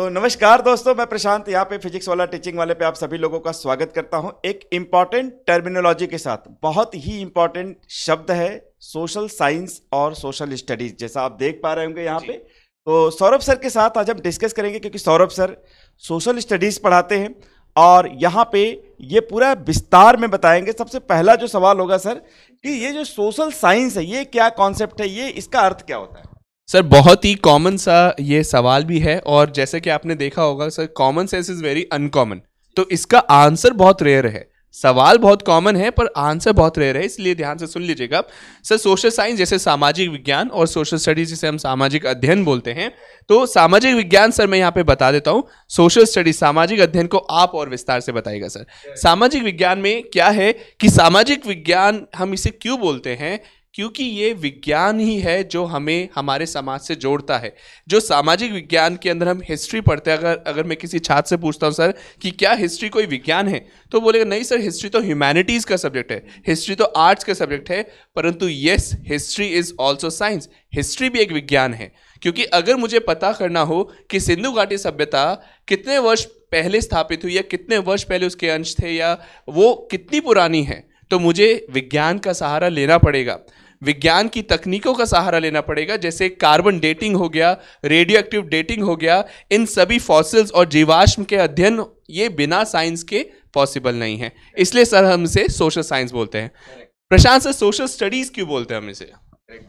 तो नमस्कार दोस्तों मैं प्रशांत यहाँ पे फिजिक्स वाला टीचिंग वाले पे आप सभी लोगों का स्वागत करता हूँ एक इम्पॉर्टेंट टर्मिनोलॉजी के साथ बहुत ही इम्पॉर्टेंट शब्द है सोशल साइंस और सोशल स्टडीज जैसा आप देख पा रहे होंगे यहाँ पे तो सौरभ सर के साथ आज हम डिस्कस करेंगे क्योंकि सौरभ सर सोशल स्टडीज पढ़ाते हैं और यहाँ पे ये पूरा विस्तार में बताएंगे सबसे पहला जो सवाल होगा सर कि ये जो सोशल साइंस है ये क्या कॉन्सेप्ट है ये इसका अर्थ क्या होता है सर बहुत ही कॉमन सा ये सवाल भी है और जैसे कि आपने देखा होगा sir common sense is very uncommon तो इसका आंसर बहुत रेयर है सवाल बहुत कॉमन है पर आंसर बहुत रेयर है इसलिए ध्यान से सुन लीजिएगा आप सर सोशल साइंस जैसे सामाजिक विज्ञान और सोशल स्टडीज जिसे हम सामाजिक अध्ययन बोलते हैं तो सामाजिक विज्ञान सर मैं यहाँ पे बता देता हूँ सोशल स्टडीज सामाजिक अध्ययन को आप और विस्तार से बताएगा सर सामाजिक विज्ञान में क्या है कि सामाजिक विज्ञान हम इसे क्यों बोलते हैं क्योंकि ये विज्ञान ही है जो हमें हमारे समाज से जोड़ता है जो सामाजिक विज्ञान के अंदर हम हिस्ट्री पढ़ते हैं अगर अगर मैं किसी छात्र से पूछता हूँ सर कि क्या हिस्ट्री कोई विज्ञान है तो बोलेगा नहीं सर हिस्ट्री तो ह्यूमैनिटीज़ का सब्जेक्ट है हिस्ट्री तो आर्ट्स का सब्जेक्ट है परंतु yes history is also science history भी एक विज्ञान है क्योंकि अगर मुझे पता करना हो कि सिंधु घाटी सभ्यता कितने वर्ष पहले स्थापित हुई या कितने वर्ष पहले उसके अंश थे या वो कितनी पुरानी है तो मुझे विज्ञान का सहारा लेना पड़ेगा विज्ञान की तकनीकों का सहारा लेना पड़ेगा जैसे कार्बन डेटिंग हो गया रेडियो एक्टिव डेटिंग हो गया इन सभी फॉसिल्स और जीवाश्म के अध्ययन ये बिना साइंस के पॉसिबल नहीं है इसलिए सर हम इसे सोशल साइंस बोलते हैं प्रशांत सर सोशल स्टडीज क्यों बोलते हैं हम इसे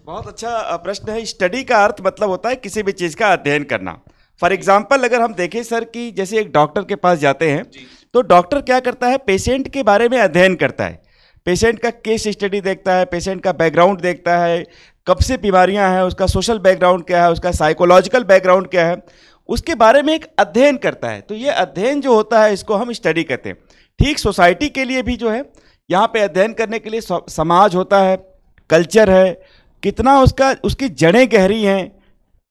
बहुत अच्छा प्रश्न है स्टडी का अर्थ मतलब होता है किसी भी चीज़ का अध्ययन करना फॉर एग्जाम्पल अगर हम देखें सर कि जैसे एक डॉक्टर के पास जाते हैं तो डॉक्टर क्या करता है पेशेंट के बारे में अध्ययन करता है पेशेंट का केस स्टडी देखता है पेशेंट का बैकग्राउंड देखता है कब से बीमारियां हैं उसका सोशल बैकग्राउंड क्या है उसका साइकोलॉजिकल बैकग्राउंड क्या है उसके बारे में एक अध्ययन करता है तो ये अध्ययन जो होता है इसको हम स्टडी कहते हैं ठीक सोसाइटी के लिए भी जो है यहाँ पे अध्ययन करने के लिए समाज होता है कल्चर है कितना उसका उसकी जड़ें गहरी हैं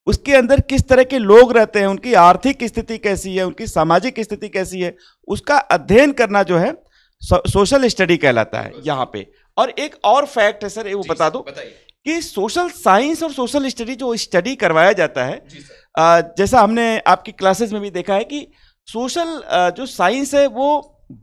उसके अंदर किस तरह के लोग रहते हैं उनकी आर्थिक स्थिति कैसी है उनकी सामाजिक स्थिति कैसी है उसका अध्ययन करना जो है सोशल स्टडी कहलाता है यहाँ पे और एक और फैक्ट है सर वो बता दो कि सोशल साइंस और सोशल स्टडी जो स्टडी करवाया जाता है जैसा हमने आपकी क्लासेस में भी देखा है कि सोशल जो साइंस है वो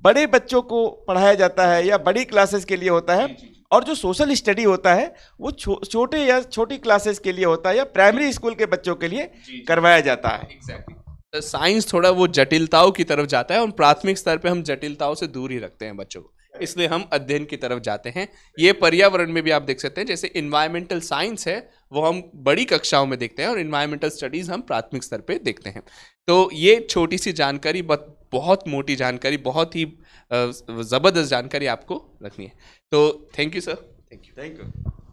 बड़े बच्चों को पढ़ाया जाता है या बड़ी क्लासेस के लिए होता है और जो सोशल स्टडी होता है वो छोटे या छोटी क्लासेस के लिए होता है या प्राइमरी स्कूल के बच्चों के लिए करवाया जाता है साइंस थोड़ा वो जटिलताओं की तरफ जाता है और प्राथमिक स्तर पे हम जटिलताओं से दूर ही रखते हैं बच्चों को इसलिए हम अध्ययन की तरफ जाते हैं ये पर्यावरण में भी आप देख सकते हैं जैसे इन्वायरमेंटल साइंस है वो हम बड़ी कक्षाओं में देखते हैं और इन्वायरमेंटल स्टडीज़ हम प्राथमिक स्तर पर देखते हैं तो ये छोटी सी जानकारी बत, बहुत मोटी जानकारी बहुत ही ज़बरदस्त जानकारी आपको रखनी है तो thank you sir thank you thank you